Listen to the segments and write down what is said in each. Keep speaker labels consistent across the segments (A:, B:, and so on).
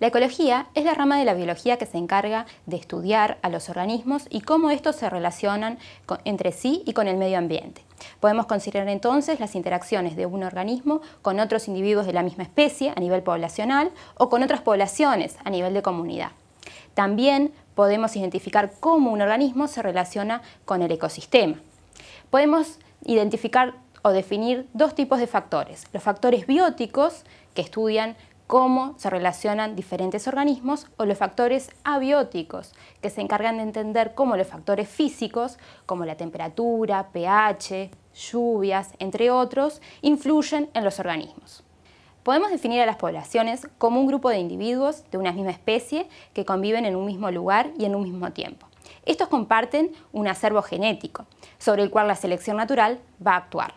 A: La ecología es la rama de la biología que se encarga de estudiar a los organismos y cómo estos se relacionan entre sí y con el medio ambiente. Podemos considerar entonces las interacciones de un organismo con otros individuos de la misma especie a nivel poblacional o con otras poblaciones a nivel de comunidad. También podemos identificar cómo un organismo se relaciona con el ecosistema. Podemos identificar o definir dos tipos de factores, los factores bióticos que estudian cómo se relacionan diferentes organismos o los factores abióticos, que se encargan de entender cómo los factores físicos, como la temperatura, pH, lluvias, entre otros, influyen en los organismos. Podemos definir a las poblaciones como un grupo de individuos de una misma especie que conviven en un mismo lugar y en un mismo tiempo. Estos comparten un acervo genético, sobre el cual la selección natural va a actuar.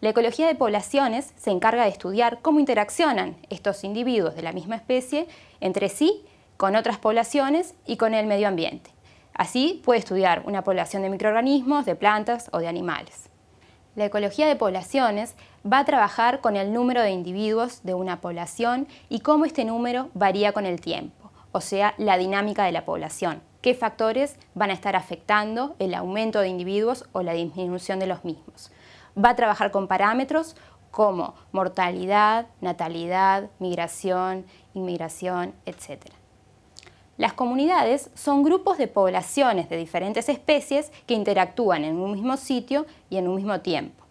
A: La ecología de poblaciones se encarga de estudiar cómo interaccionan estos individuos de la misma especie entre sí, con otras poblaciones y con el medio ambiente. Así puede estudiar una población de microorganismos, de plantas o de animales. La ecología de poblaciones va a trabajar con el número de individuos de una población y cómo este número varía con el tiempo, o sea, la dinámica de la población, qué factores van a estar afectando el aumento de individuos o la disminución de los mismos va a trabajar con parámetros como mortalidad, natalidad, migración, inmigración, etc. Las comunidades son grupos de poblaciones de diferentes especies que interactúan en un mismo sitio y en un mismo tiempo.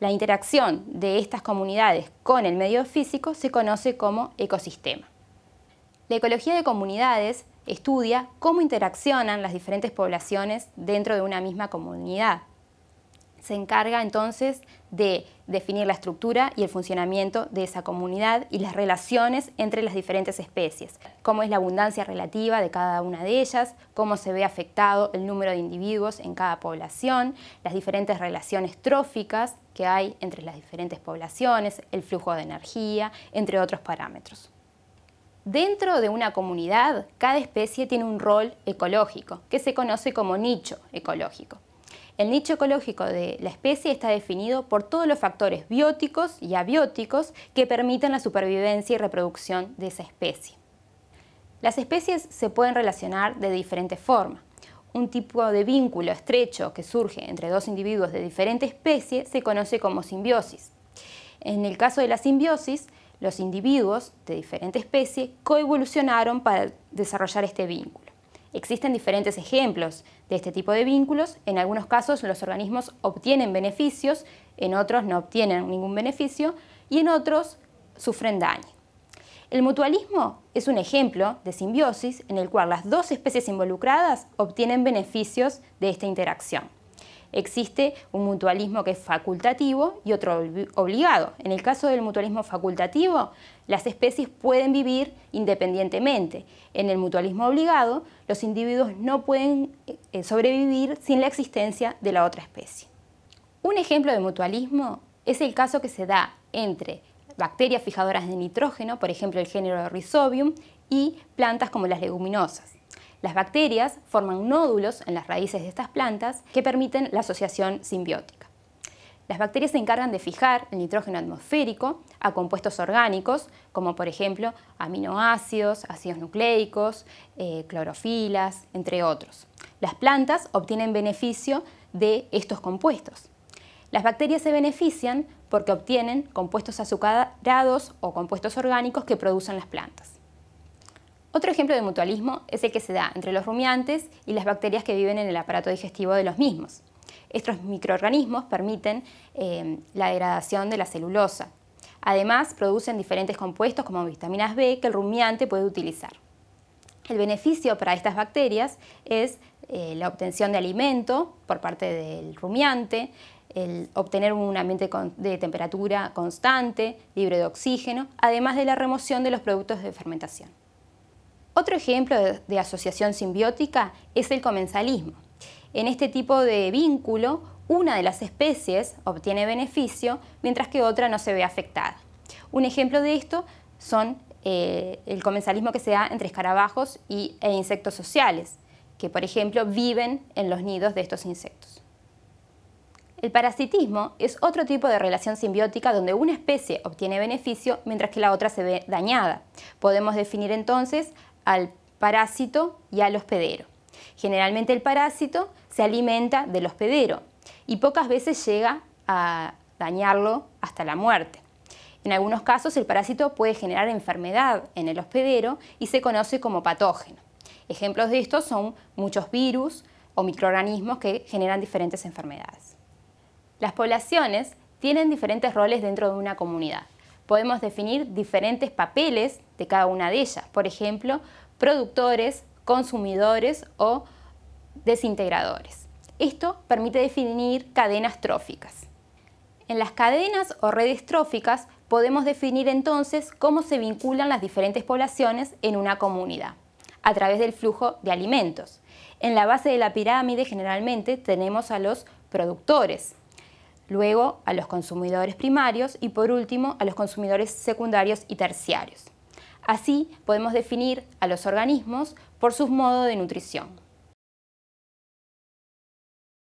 A: La interacción de estas comunidades con el medio físico se conoce como ecosistema. La ecología de comunidades estudia cómo interaccionan las diferentes poblaciones dentro de una misma comunidad se encarga entonces de definir la estructura y el funcionamiento de esa comunidad y las relaciones entre las diferentes especies, cómo es la abundancia relativa de cada una de ellas, cómo se ve afectado el número de individuos en cada población, las diferentes relaciones tróficas que hay entre las diferentes poblaciones, el flujo de energía, entre otros parámetros. Dentro de una comunidad, cada especie tiene un rol ecológico, que se conoce como nicho ecológico. El nicho ecológico de la especie está definido por todos los factores bióticos y abióticos que permiten la supervivencia y reproducción de esa especie. Las especies se pueden relacionar de diferentes formas. Un tipo de vínculo estrecho que surge entre dos individuos de diferente especie se conoce como simbiosis. En el caso de la simbiosis, los individuos de diferente especie coevolucionaron para desarrollar este vínculo. Existen diferentes ejemplos de este tipo de vínculos. En algunos casos los organismos obtienen beneficios, en otros no obtienen ningún beneficio y en otros sufren daño. El mutualismo es un ejemplo de simbiosis en el cual las dos especies involucradas obtienen beneficios de esta interacción. Existe un mutualismo que es facultativo y otro obligado. En el caso del mutualismo facultativo, las especies pueden vivir independientemente. En el mutualismo obligado, los individuos no pueden eh, sobrevivir sin la existencia de la otra especie. Un ejemplo de mutualismo es el caso que se da entre bacterias fijadoras de nitrógeno, por ejemplo el género Rhizobium, y plantas como las leguminosas. Las bacterias forman nódulos en las raíces de estas plantas que permiten la asociación simbiótica. Las bacterias se encargan de fijar el nitrógeno atmosférico a compuestos orgánicos, como por ejemplo aminoácidos, ácidos nucleicos, eh, clorofilas, entre otros. Las plantas obtienen beneficio de estos compuestos. Las bacterias se benefician porque obtienen compuestos azucarados o compuestos orgánicos que producen las plantas. Otro ejemplo de mutualismo es el que se da entre los rumiantes y las bacterias que viven en el aparato digestivo de los mismos. Estos microorganismos permiten eh, la degradación de la celulosa. Además, producen diferentes compuestos como vitaminas B que el rumiante puede utilizar. El beneficio para estas bacterias es eh, la obtención de alimento por parte del rumiante, el obtener un ambiente de temperatura constante, libre de oxígeno, además de la remoción de los productos de fermentación. Otro ejemplo de asociación simbiótica es el comensalismo. En este tipo de vínculo, una de las especies obtiene beneficio, mientras que otra no se ve afectada. Un ejemplo de esto son eh, el comensalismo que se da entre escarabajos y, e insectos sociales, que por ejemplo viven en los nidos de estos insectos. El parasitismo es otro tipo de relación simbiótica donde una especie obtiene beneficio mientras que la otra se ve dañada. Podemos definir entonces al parásito y al hospedero. Generalmente el parásito se alimenta del hospedero y pocas veces llega a dañarlo hasta la muerte. En algunos casos el parásito puede generar enfermedad en el hospedero y se conoce como patógeno. Ejemplos de esto son muchos virus o microorganismos que generan diferentes enfermedades. Las poblaciones tienen diferentes roles dentro de una comunidad. Podemos definir diferentes papeles de cada una de ellas, por ejemplo, productores, consumidores o desintegradores. Esto permite definir cadenas tróficas. En las cadenas o redes tróficas podemos definir entonces cómo se vinculan las diferentes poblaciones en una comunidad, a través del flujo de alimentos. En la base de la pirámide generalmente tenemos a los productores, luego a los consumidores primarios y por último a los consumidores secundarios y terciarios. Así podemos definir a los organismos por sus modos de nutrición.